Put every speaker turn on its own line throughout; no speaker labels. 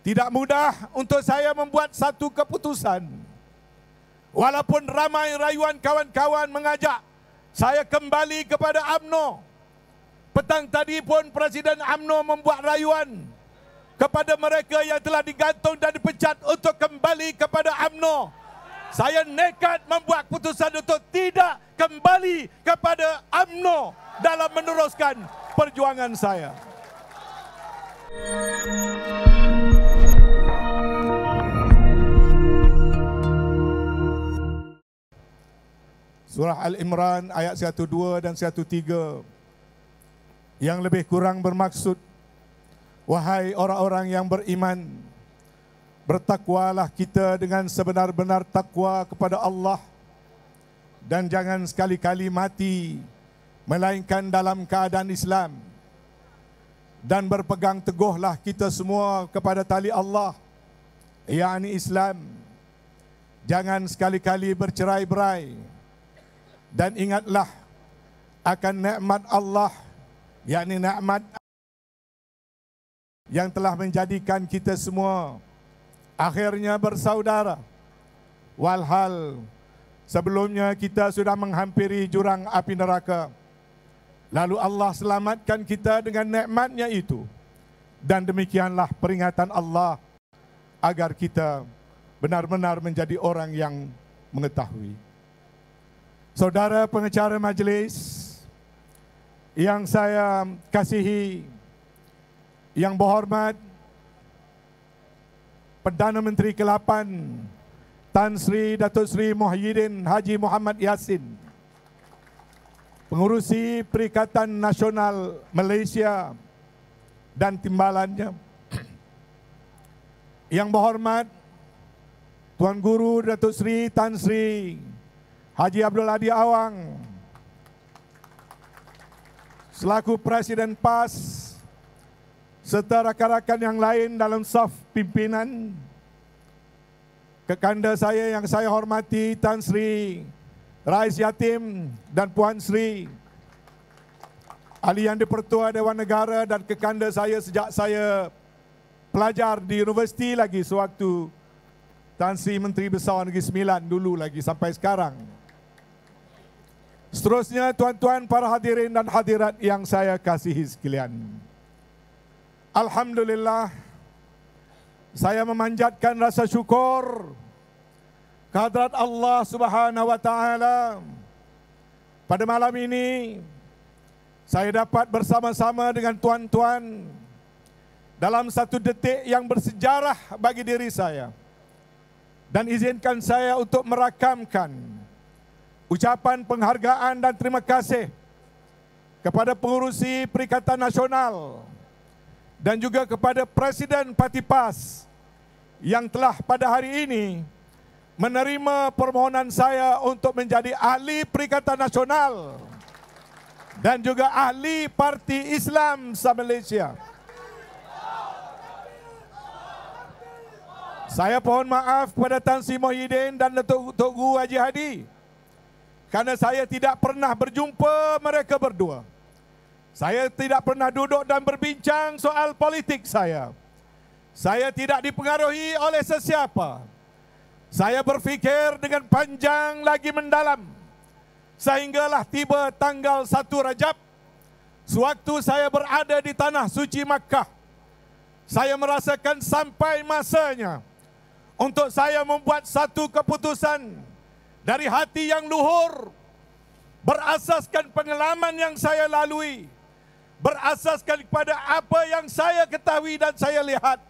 Tidak mudah untuk saya membuat satu keputusan. Walaupun ramai rayuan kawan-kawan mengajak saya kembali kepada AMNO. Petang tadi pun Presiden AMNO membuat rayuan kepada mereka yang telah digantung dan dipecat untuk kembali kepada AMNO. Saya nekat membuat keputusan untuk tidak kembali kepada AMNO dalam meneruskan perjuangan saya. Thank you. Surah Al-Imran ayat 102 dan 103 yang lebih kurang bermaksud wahai orang-orang yang beriman bertakwalah kita dengan sebenar-benar takwa kepada Allah dan jangan sekali-kali mati melainkan dalam keadaan Islam dan berpegang teguhlah kita semua kepada tali Allah yakni Islam jangan sekali-kali bercerai-berai dan ingatlah akan nikmat Allah yakni nikmat yang telah menjadikan kita semua akhirnya bersaudara walhal sebelumnya kita sudah menghampiri jurang api neraka lalu Allah selamatkan kita dengan nikmatnya itu dan demikianlah peringatan Allah agar kita benar-benar menjadi orang yang mengetahui Saudara pengecara majlis yang saya kasihi, yang berhormat, Perdana Menteri ke-8 Tan Sri Datuk Sri Muhyiddin Haji Muhammad Yassin, Pengurusi Perikatan Nasional Malaysia dan timbalannya, yang berhormat Tuan Guru Datuk Sri Tan Sri Muhyiddin Haji Abdul Adi Awang selaku Presiden PAS serta rakan-rakan yang lain dalam saf pimpinan kekanda saya yang saya hormati Tan Sri Rais Yatim dan Puan Sri Ali Yang Dipertua Dewan Negara dan kekanda saya sejak saya pelajar di universiti lagi sewaktu Tan Sri Menteri Besar Negeri Sembilan dulu lagi sampai sekarang. Seterusnya tuan-tuan para hadirin dan hadirat yang saya kasihi sekalian. Alhamdulillah saya memanjatkan rasa syukur kehadrat Allah Subhanahu wa taala. Pada malam ini saya dapat bersama-sama dengan tuan-tuan dalam satu detik yang bersejarah bagi diri saya. Dan izinkan saya untuk merakamkan ucapan penghargaan dan terima kasih kepada pengurusi Perikatan Nasional dan juga kepada Presiden Parti PAS yang telah pada hari ini menerima permohonan saya untuk menjadi ahli Perikatan Nasional dan juga ahli Parti Islam Sabah Malaysia. Saya mohon maaf kepada Tan Sri Mohidin dan Datuk Guru Haji Hadi. Karena saya tidak pernah berjumpa mereka berdua. Saya tidak pernah duduk dan berbincang soal politik saya. Saya tidak dipengaruhi oleh sesiapa. Saya berfikir dengan panjang lagi mendalam. Sehinggalah tiba tanggal 1 Rajab. Sewaktu saya berada di tanah suci Makkah. Saya merasakan sampai masanya untuk saya membuat satu keputusan yang dari hati yang luhur, berasaskan pengalaman yang saya lalui, berasaskan kepada apa yang saya ketahui dan saya lihat.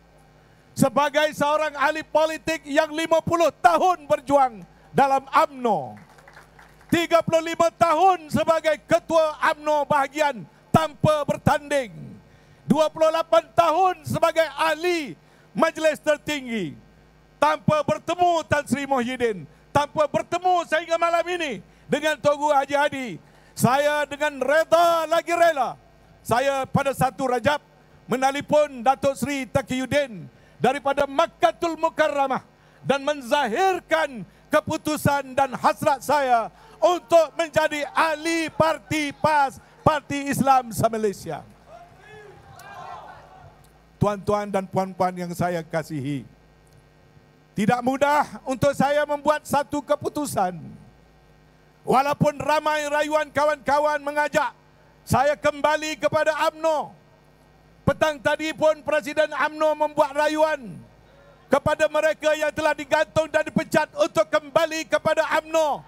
Sebagai seorang ahli politik yang 50 tahun berjuang dalam AMNO, 35 tahun sebagai ketua AMNO bahagian tanpa bertanding, 28 tahun sebagai ahli majlis tertinggi tanpa bertemu Tan Sri Mohyiddin tanpa bertemu sehingga malam ini dengan Tuan Haji Hadi. Saya dengan reda lagi rela. Saya pada satu rajab menalipun Datuk Seri Takiyuddin daripada Makkatul Mukarramah dan menzahirkan keputusan dan hasrat saya untuk menjadi ahli parti PAS, Parti Islam Malaysia. Tuan-tuan dan puan-puan yang saya kasihi, tidak mudah untuk saya membuat satu keputusan. Walaupun ramai rayuan kawan-kawan mengajak saya kembali kepada AMNO. Petang tadi pun Presiden AMNO membuat rayuan kepada mereka yang telah digantung dan dipecat untuk kembali kepada AMNO.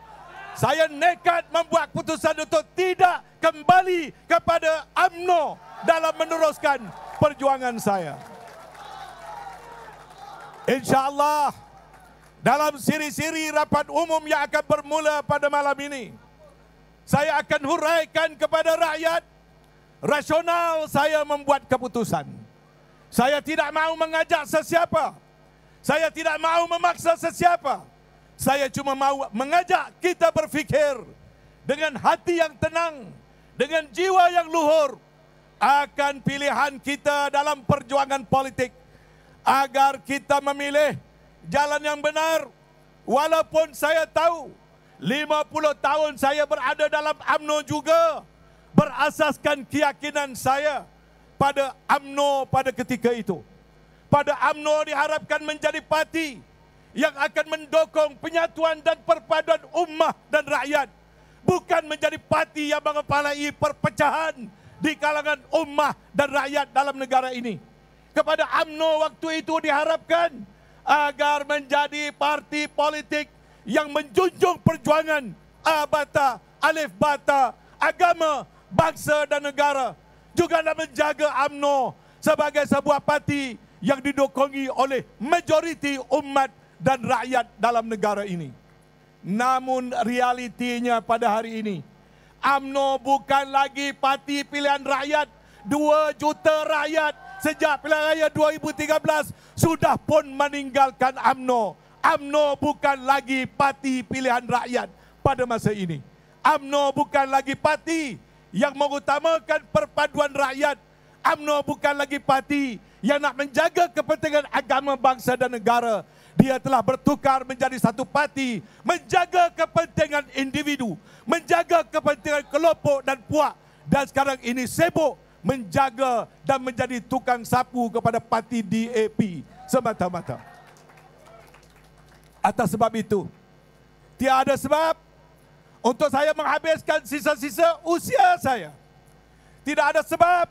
Saya nekat membuat keputusan untuk tidak kembali kepada AMNO dalam meneruskan perjuangan saya. InsyaAllah dalam siri-siri rapat umum yang akan bermula pada malam ini, saya akan huraikan kepada rakyat rasional saya membuat keputusan. Saya tidak mahu mengajak sesiapa. Saya tidak mahu memaksa sesiapa. Saya cuma mahu mengajak kita berfikir dengan hati yang tenang, dengan jiwa yang luhur akan pilihan kita dalam perjuangan politik agar kita memilih jalan yang benar walaupun saya tahu 50 tahun saya berada dalam AMNO juga berasaskan keyakinan saya pada AMNO pada ketika itu pada AMNO diharapkan menjadi parti yang akan mendukung penyatuan dan perpaduan ummah dan rakyat bukan menjadi parti yang mengepalai perpecahan di kalangan ummah dan rakyat dalam negara ini kepada AMNO waktu itu diharapkan agar menjadi parti politik yang menjunjung perjuangan abata, alif bata, agama, bangsa dan negara. Juga dalam menjaga AMNO sebagai sebuah parti yang didukungi oleh majoriti umat dan rakyat dalam negara ini. Namun realitinya pada hari ini, AMNO bukan lagi parti pilihan rakyat, 2 juta rakyat sejak pilihan raya 2013 sudah pun meninggalkan AMNO. AMNO bukan lagi parti pilihan rakyat pada masa ini. AMNO bukan lagi parti yang mengutamakan perpaduan rakyat. AMNO bukan lagi parti yang nak menjaga kepentingan agama bangsa dan negara. Dia telah bertukar menjadi satu parti menjaga kepentingan individu, menjaga kepentingan kelompok dan puak dan sekarang ini sibuk menjaga dan menjadi tukang sapu kepada parti DAP semata-mata. Atas sebab itu, tiada sebab untuk saya menghabiskan sisa-sisa usia saya. Tidak ada sebab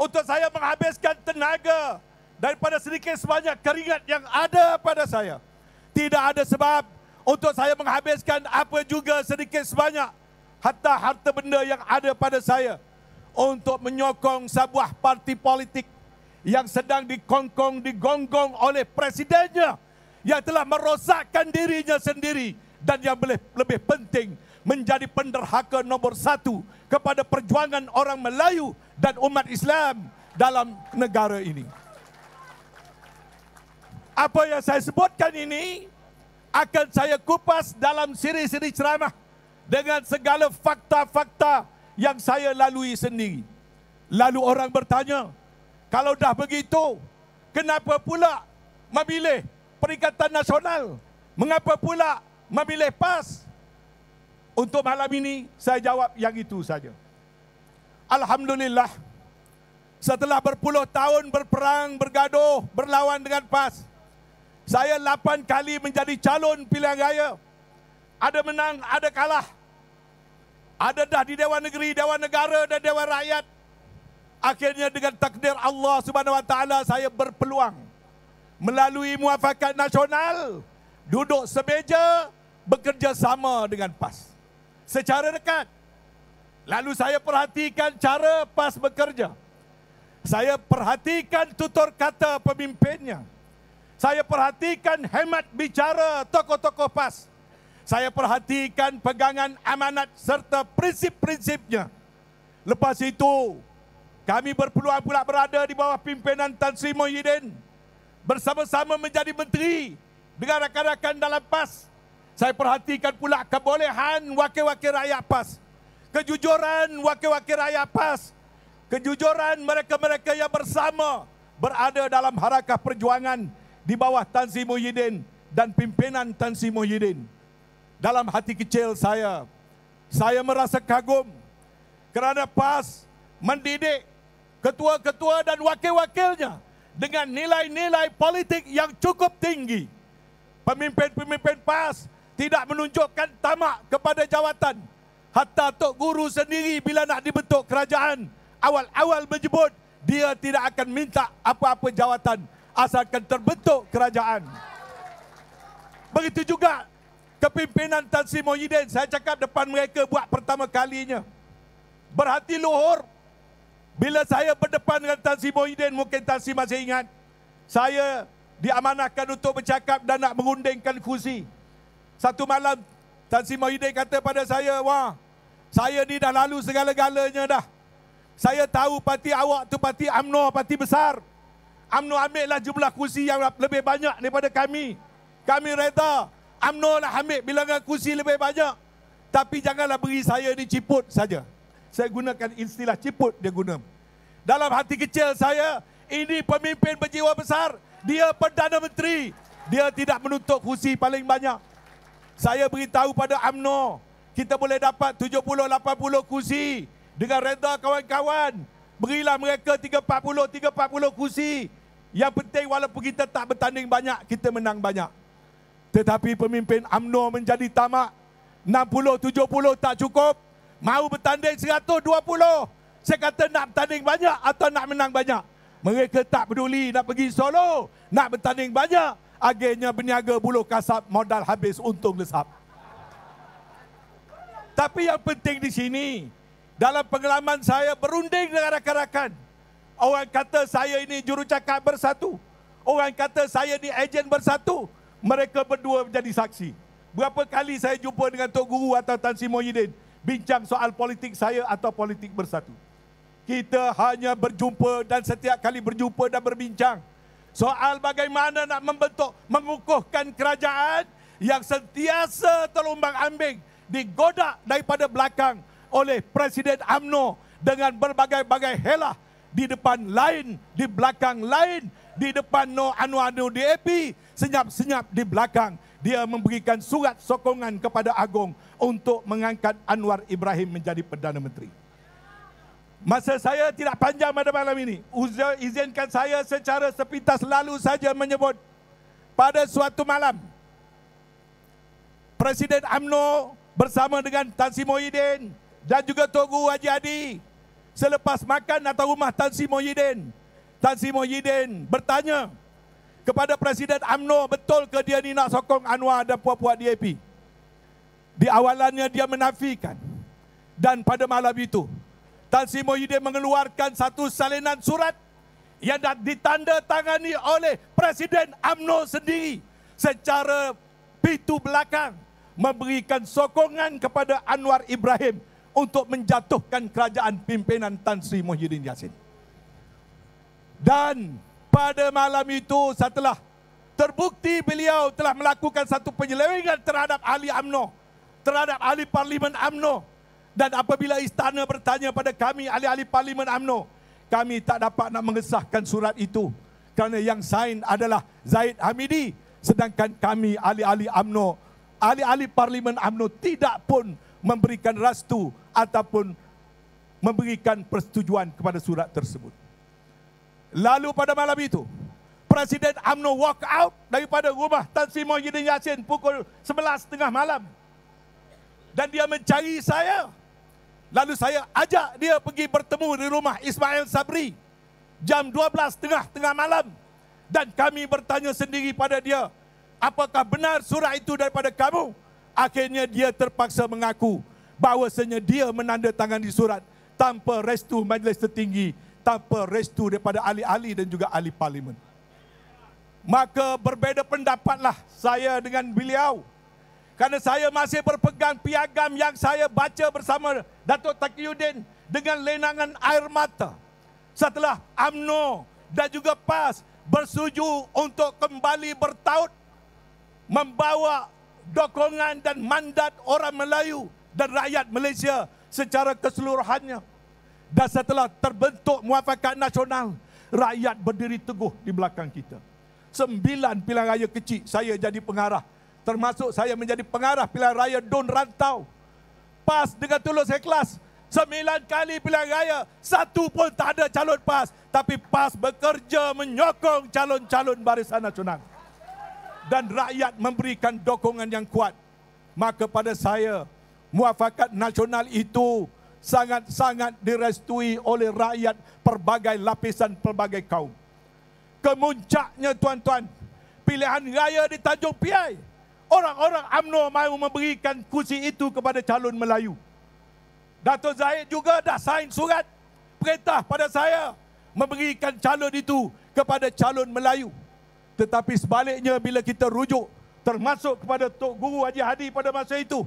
untuk saya menghabiskan tenaga daripada sedikit sebanyak keringat yang ada pada saya. Tidak ada sebab untuk saya menghabiskan apa juga sedikit sebanyak harta-harta benda yang ada pada saya untuk menyokong sebuah parti politik yang sedang dikongkong, digonggong oleh presidennya yang telah merosakkan dirinya sendiri dan yang lebih, lebih penting menjadi penderhaka nomor satu kepada perjuangan orang Melayu dan umat Islam dalam negara ini. Apa yang saya sebutkan ini akan saya kupas dalam siri-siri ceramah dengan segala fakta-fakta yang saya lalui sendiri. Lalu orang bertanya, kalau dah begitu, kenapa pula memilih Perikatan Nasional? Mengapa pula memilih PAS? Untuk malam ini, saya jawab yang itu saja. Alhamdulillah, setelah berpuluh tahun berperang, bergaduh, berlawan dengan PAS, saya lapan kali menjadi calon pilihan raya. Ada menang, ada kalah, ada dah di Dewan Negeri, Dewan Negara dan Dewan Rakyat. Akhirnya dengan takdir Allah Subhanahu Wa Taala saya berpeluang melalui muafakat nasional duduk semeja bekerjasama dengan PAS. Secara dekat. Lalu saya perhatikan cara PAS bekerja. Saya perhatikan tutur kata pemimpinnya. Saya perhatikan hemat bicara tokoh-tokoh PAS saya perhatikan pegangan amanat serta prinsip-prinsipnya. Lepas itu, kami berpeluang pula berada di bawah pimpinan Tan Sri Mohidin bersama-sama menjadi menteri dengan rakan-rakan dalam PAS. Saya perhatikan pula kebolehan wakil-wakil rakyat PAS. Kejujuran wakil-wakil rakyat PAS. Kejujuran mereka-mereka yang bersama berada dalam harakah perjuangan di bawah Tan Sri Mohidin dan pimpinan Tan Sri Mohidin dalam hati kecil saya. Saya merasa kagum kerana PAS mendidik ketua-ketua dan wakil-wakilnya dengan nilai-nilai politik yang cukup tinggi. Pemimpin-pemimpin PAS tidak menunjukkan tamak kepada jawatan. Hatta Tok Guru sendiri bila nak dibentuk kerajaan, awal-awal menyebut dia tidak akan minta apa-apa jawatan asalkan terbentuk kerajaan. Begitu juga kepimpinan Tan Sri Mohyiddin saya cakap depan mereka buat pertama kalinya berhati luhur bila saya berdepan dengan Tan Sri Mohyiddin mungkin Tan Sri masih ingat saya diamanahkan untuk bercakap dan nak mengundingkan kursi satu malam Tan Sri Mohyiddin kata pada saya wah saya ni dah lalu segala-galanya dah saya tahu parti awak tu parti UMNO parti besar UMNO ambillah jumlah kursi yang lebih banyak daripada kami kami reda UMNO lah ambil bilangan kursi lebih banyak. Tapi janganlah beri saya ni ciput saja. Saya gunakan istilah ciput dia guna. Dalam hati kecil saya, ini pemimpin berjiwa besar. Dia Perdana Menteri. Dia tidak menuntut kursi paling banyak. Saya beritahu pada UMNO, kita boleh dapat 70-80 kursi dengan reda kawan-kawan. Berilah mereka 340-340 kursi. Yang penting walaupun kita tak bertanding banyak, kita menang banyak. Tetapi pemimpin UMNO menjadi tamak. 60-70 tak cukup. Mau bertanding 120. Saya kata nak bertanding banyak atau nak menang banyak. Mereka tak peduli nak pergi solo. Nak bertanding banyak. Akhirnya berniaga bulu kasap modal habis untung lesap. Tapi yang penting di sini, dalam pengalaman saya berunding dengan rakan-rakan. Orang kata saya ini jurucakap bersatu. Orang kata saya ni ejen bersatu mereka berdua menjadi saksi. Berapa kali saya jumpa dengan Tok Guru atau Tan Sri Mohyiddin bincang soal politik saya atau politik bersatu. Kita hanya berjumpa dan setiap kali berjumpa dan berbincang soal bagaimana nak membentuk, mengukuhkan kerajaan yang sentiasa terumbang ambing digodak daripada belakang oleh Presiden AMNO dengan berbagai-bagai helah di depan lain, di belakang lain, di depan No Anwar Anu DAP, senyap-senyap di belakang dia memberikan surat sokongan kepada Agong untuk mengangkat Anwar Ibrahim menjadi Perdana Menteri. Masa saya tidak panjang pada malam ini, izinkan saya secara sepintas lalu saja menyebut pada suatu malam Presiden AMNO bersama dengan Tan Sri Mohidin dan juga Tuan Guru Haji Adi selepas makan atau rumah Tan Sri Mohidin Tan Sri Mohidin bertanya kepada Presiden AMNO betul ke dia ni nak sokong Anwar dan puak-puak DAP? Di awalannya dia menafikan dan pada malam itu Tan Sri Mohyuddin mengeluarkan satu salinan surat yang dah ditandatangani oleh Presiden AMNO sendiri secara pintu belakang memberikan sokongan kepada Anwar Ibrahim untuk menjatuhkan kerajaan pimpinan Tan Sri Mohyuddin Yassin. Dan pada malam itu setelah terbukti beliau telah melakukan satu penyelewengan terhadap ahli AMNO, terhadap ahli parlimen AMNO. Dan apabila istana bertanya pada kami, ahli-ahli parlimen AMNO, kami tak dapat nak mengesahkan surat itu. Kerana yang sign adalah Zaid Hamidi. Sedangkan kami, ahli-ahli AMNO, ahli-ahli parlimen AMNO tidak pun memberikan rastu ataupun memberikan persetujuan kepada surat tersebut. Lalu pada malam itu, Presiden UMNO walk out daripada rumah Tan Sri Mohidin Yassin pukul 11.30 malam. Dan dia mencari saya. Lalu saya ajak dia pergi bertemu di rumah Ismail Sabri jam 12.30 tengah malam. Dan kami bertanya sendiri pada dia, apakah benar surat itu daripada kamu? Akhirnya dia terpaksa mengaku bahawasanya dia menandatangani surat tanpa restu majlis tertinggi tanpa restu daripada ahli-ahli dan juga ahli parlimen. Maka berbeza pendapatlah saya dengan beliau. Kerana saya masih berpegang piagam yang saya baca bersama Datuk Taki dengan lenangan air mata. Setelah AMNO dan juga PAS bersuju untuk kembali bertaut membawa dokongan dan mandat orang Melayu dan rakyat Malaysia secara keseluruhannya dan setelah terbentuk muafakat nasional rakyat berdiri teguh di belakang kita sembilan pilihan raya kecil saya jadi pengarah termasuk saya menjadi pengarah pilihan raya Don Rantau pas dengan tulus ikhlas sembilan kali pilihan raya satu pun tak ada calon pas tapi pas bekerja menyokong calon-calon barisan nasional dan rakyat memberikan dokongan yang kuat maka pada saya muafakat nasional itu sangat-sangat direstui oleh rakyat pelbagai lapisan pelbagai kaum. Kemuncaknya tuan-tuan, pilihan raya di Tanjung Piai. Orang-orang UMNO mahu memberikan kursi itu kepada calon Melayu. Dato' Zahid juga dah sign surat perintah pada saya memberikan calon itu kepada calon Melayu. Tetapi sebaliknya bila kita rujuk termasuk kepada Tok Guru Haji Hadi pada masa itu,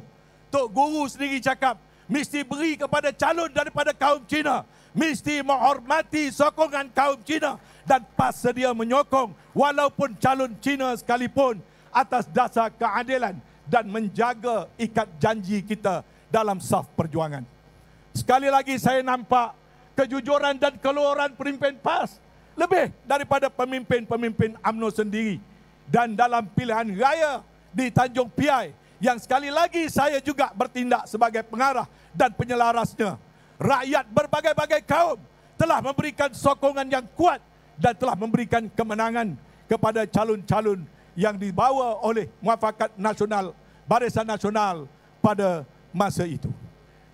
Tok Guru sendiri cakap, mesti beri kepada calon daripada kaum Cina. Mesti menghormati sokongan kaum Cina dan PAS sedia menyokong walaupun calon Cina sekalipun atas dasar keadilan dan menjaga ikat janji kita dalam saf perjuangan. Sekali lagi saya nampak kejujuran dan keluaran pemimpin PAS lebih daripada pemimpin-pemimpin UMNO sendiri. Dan dalam pilihan raya di Tanjung Piai, yang sekali lagi saya juga bertindak sebagai pengarah dan penyelarasnya. Rakyat berbagai-bagai kaum telah memberikan sokongan yang kuat dan telah memberikan kemenangan kepada calon-calon yang dibawa oleh Muafakat Nasional Barisan Nasional pada masa itu.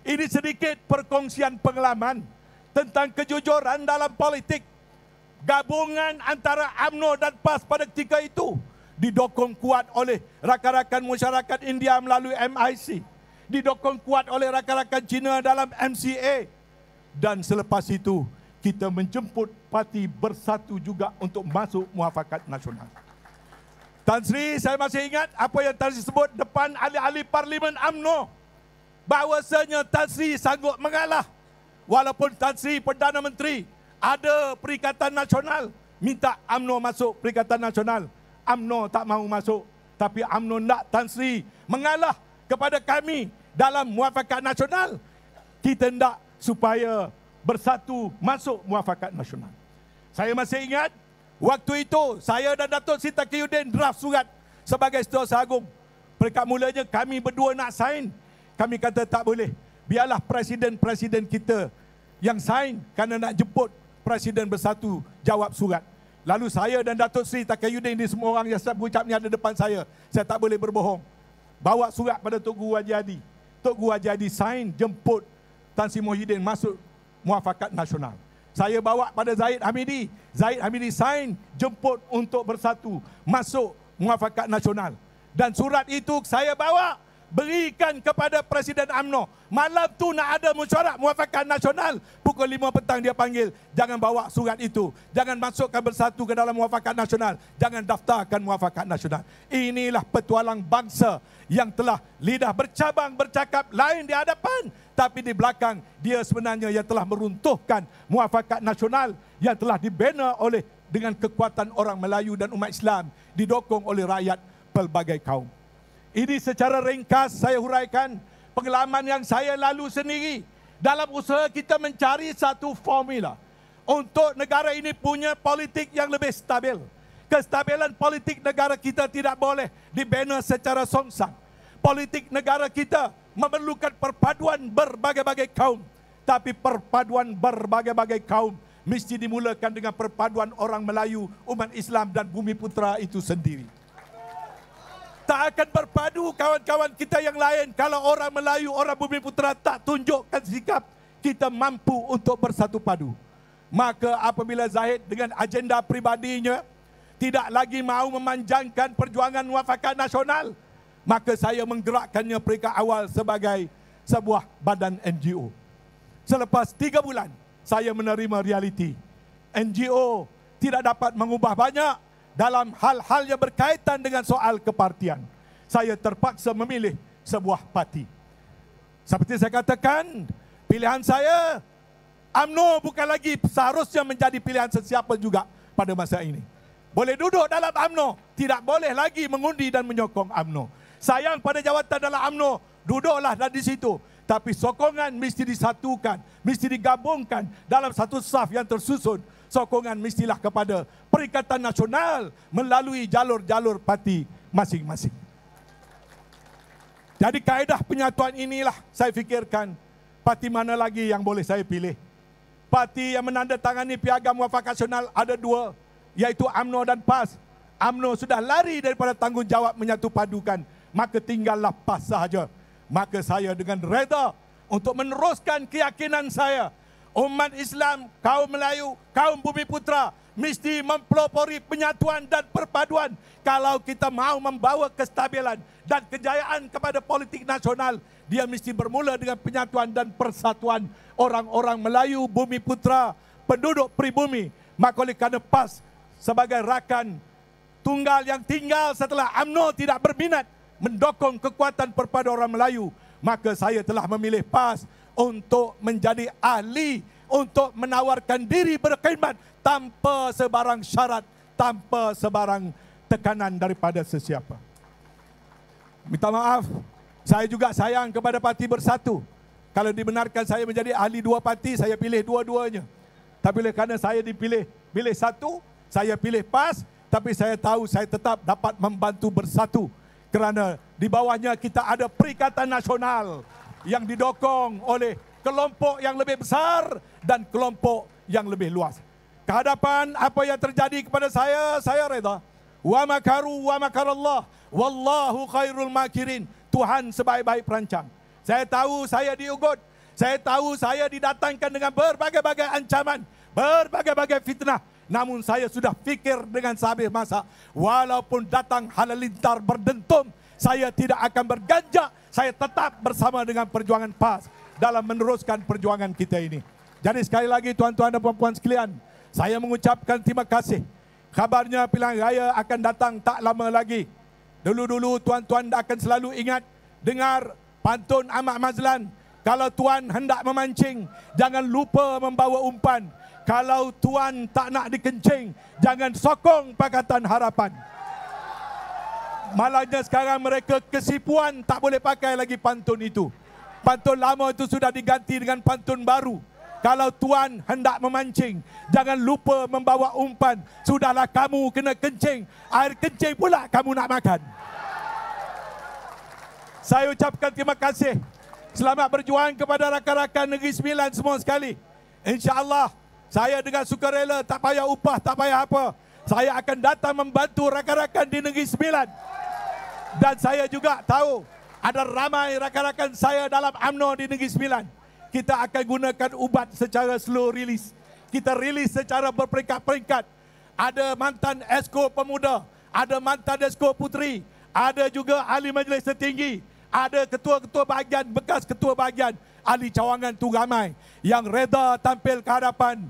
Ini sedikit perkongsian pengalaman tentang kejujuran dalam politik gabungan antara AMNO dan PAS pada ketika itu didokong kuat oleh rakan-rakan masyarakat India melalui MIC, didokong kuat oleh rakan-rakan Cina dalam MCA dan selepas itu kita menjemput parti bersatu juga untuk masuk muafakat nasional. Tan Sri, saya masih ingat apa yang Tan Sri sebut depan ahli-ahli Parlimen UMNO bahawasanya Tan Sri sanggup mengalah walaupun Tan Sri Perdana Menteri ada Perikatan Nasional minta UMNO masuk Perikatan Nasional. UMNO tak mahu masuk. Tapi UMNO nak Tan Sri mengalah kepada kami dalam muafakat nasional. Kita nak supaya bersatu masuk muafakat nasional. Saya masih ingat waktu itu saya dan Datuk Sita Kiyudin draft surat sebagai setua sahagung. Perkat mulanya kami berdua nak sign. Kami kata tak boleh. Biarlah presiden-presiden kita yang sign kerana nak jemput presiden bersatu jawab surat. Lalu saya dan Datuk Seri Takayuddin ni semua orang yang siap ucap ni ada depan saya. Saya tak boleh berbohong. Bawa surat pada Tok Guru Haji Hadi. Tok Guru Haji Hadi sign jemput Tan Sri Mohidin masuk muafakat nasional. Saya bawa pada Zaid Hamidi. Zaid Hamidi sign jemput untuk bersatu masuk muafakat nasional. Dan surat itu saya bawa berikan kepada Presiden Amno Malam tu nak ada mesyuarat muafakat nasional, pukul 5 petang dia panggil. Jangan bawa surat itu. Jangan masukkan bersatu ke dalam muafakat nasional. Jangan daftarkan muafakat nasional. Inilah petualang bangsa yang telah lidah bercabang bercakap lain di hadapan. Tapi di belakang dia sebenarnya yang telah meruntuhkan muafakat nasional yang telah dibina oleh dengan kekuatan orang Melayu dan umat Islam didukung oleh rakyat pelbagai kaum. Ini secara ringkas saya huraikan pengalaman yang saya lalu sendiri dalam usaha kita mencari satu formula untuk negara ini punya politik yang lebih stabil. Kestabilan politik negara kita tidak boleh dibina secara songsang. Politik negara kita memerlukan perpaduan berbagai-bagai kaum. Tapi perpaduan berbagai-bagai kaum mesti dimulakan dengan perpaduan orang Melayu, umat Islam dan bumi putera itu sendiri tak akan berpadu kawan-kawan kita yang lain kalau orang Melayu, orang Bumi Putera tak tunjukkan sikap kita mampu untuk bersatu padu. Maka apabila Zahid dengan agenda pribadinya tidak lagi mahu memanjangkan perjuangan wafakat nasional, maka saya menggerakkannya peringkat awal sebagai sebuah badan NGO. Selepas tiga bulan, saya menerima realiti. NGO tidak dapat mengubah banyak dalam hal-hal yang berkaitan dengan soal kepartian. Saya terpaksa memilih sebuah parti. Seperti saya katakan, pilihan saya, UMNO bukan lagi seharusnya menjadi pilihan sesiapa juga pada masa ini. Boleh duduk dalam UMNO, tidak boleh lagi mengundi dan menyokong UMNO. Sayang pada jawatan dalam UMNO, duduklah dan di situ. Tapi sokongan mesti disatukan, mesti digabungkan dalam satu saf yang tersusun. Sokongan mestilah kepada Perikatan Nasional melalui jalur-jalur parti masing-masing. Jadi kaedah penyatuan inilah saya fikirkan parti mana lagi yang boleh saya pilih. Parti yang menandatangani piagam wafak nasional ada dua, iaitu AMNO dan PAS. AMNO sudah lari daripada tanggungjawab menyatu padukan, maka tinggallah PAS sahaja. Maka saya dengan reda untuk meneruskan keyakinan saya umat Islam, kaum Melayu, kaum bumi putra mesti mempelopori penyatuan dan perpaduan kalau kita mahu membawa kestabilan dan kejayaan kepada politik nasional dia mesti bermula dengan penyatuan dan persatuan orang-orang Melayu, bumi putra, penduduk pribumi maka oleh kerana PAS sebagai rakan tunggal yang tinggal setelah UMNO tidak berminat mendokong kekuatan perpaduan orang Melayu maka saya telah memilih PAS untuk menjadi ahli untuk menawarkan diri berkhidmat tanpa sebarang syarat, tanpa sebarang tekanan daripada sesiapa. Minta maaf, saya juga sayang kepada parti bersatu. Kalau dibenarkan saya menjadi ahli dua parti, saya pilih dua-duanya. Tapi oleh kerana saya dipilih, pilih satu, saya pilih PAS, tapi saya tahu saya tetap dapat membantu bersatu. Kerana di bawahnya kita ada Perikatan Nasional. Nasional yang didokong oleh kelompok yang lebih besar dan kelompok yang lebih luas. Kehadapan apa yang terjadi kepada saya, saya reda. Wa makaru wa makarallah. Wallahu khairul makirin. Tuhan sebaik-baik perancang. Saya tahu saya diugut. Saya tahu saya didatangkan dengan berbagai-bagai ancaman. Berbagai-bagai fitnah. Namun saya sudah fikir dengan sabih masa. Walaupun datang halalintar berdentum saya tidak akan berganjak, saya tetap bersama dengan perjuangan PAS dalam meneruskan perjuangan kita ini. Jadi sekali lagi tuan-tuan dan puan-puan sekalian, saya mengucapkan terima kasih. Kabarnya pilihan raya akan datang tak lama lagi. Dulu-dulu tuan-tuan akan selalu ingat dengar pantun Ahmad Mazlan, kalau tuan hendak memancing, jangan lupa membawa umpan. Kalau tuan tak nak dikencing, jangan sokong Pakatan Harapan. Malangnya sekarang mereka kesipuan tak boleh pakai lagi pantun itu. Pantun lama itu sudah diganti dengan pantun baru. Kalau tuan hendak memancing, jangan lupa membawa umpan. Sudahlah kamu kena kencing. Air kencing pula kamu nak makan. Saya ucapkan terima kasih. Selamat berjuang kepada rakan-rakan Negeri Sembilan semua sekali. InsyaAllah saya dengan sukarela tak payah upah, tak payah apa saya akan datang membantu rakan-rakan di Negeri Sembilan. Dan saya juga tahu ada ramai rakan-rakan saya dalam UMNO di Negeri Sembilan. Kita akan gunakan ubat secara slow release. Kita release secara berperingkat-peringkat. Ada mantan esko pemuda, ada mantan esko putri, ada juga ahli majlis tertinggi, ada ketua-ketua bahagian, bekas ketua bahagian, ahli cawangan tu ramai. Yang reda tampil ke hadapan,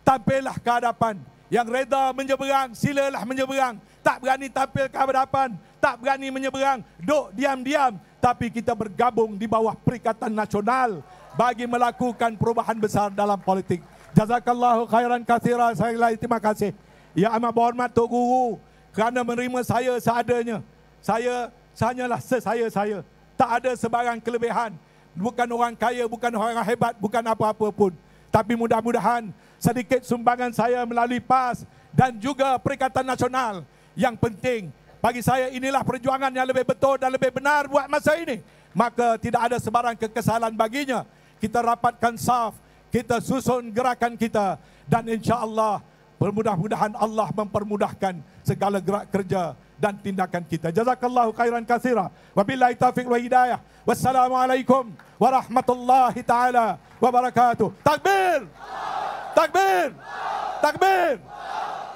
tampillah ke hadapan. Yang reda menyeberang, silalah menyeberang. Tak berani tampil ke hadapan, tak berani menyeberang, duk diam-diam. Tapi kita bergabung di bawah Perikatan Nasional bagi melakukan perubahan besar dalam politik. Jazakallahu khairan kathira, saya lagi terima kasih. Ya amat berhormat Tok Guru kerana menerima saya seadanya. Saya hanyalah sesaya saya. Tak ada sebarang kelebihan. Bukan orang kaya, bukan orang hebat, bukan apa-apa pun. Tapi mudah-mudahan sedikit sumbangan saya melalui PAS dan juga Perikatan Nasional yang penting. Bagi saya inilah perjuangan yang lebih betul dan lebih benar buat masa ini. Maka tidak ada sebarang kekesalan baginya. Kita rapatkan saf, kita susun gerakan kita dan insya Allah mudah-mudahan Allah mempermudahkan segala gerak kerja dan tindakan kita. Jazakallahu khairan kathira. Wa billahi taufiq wa hidayah. Wassalamualaikum warahmatullahi ta'ala Wa barakatuh. Takbir! Takbir! Takbir!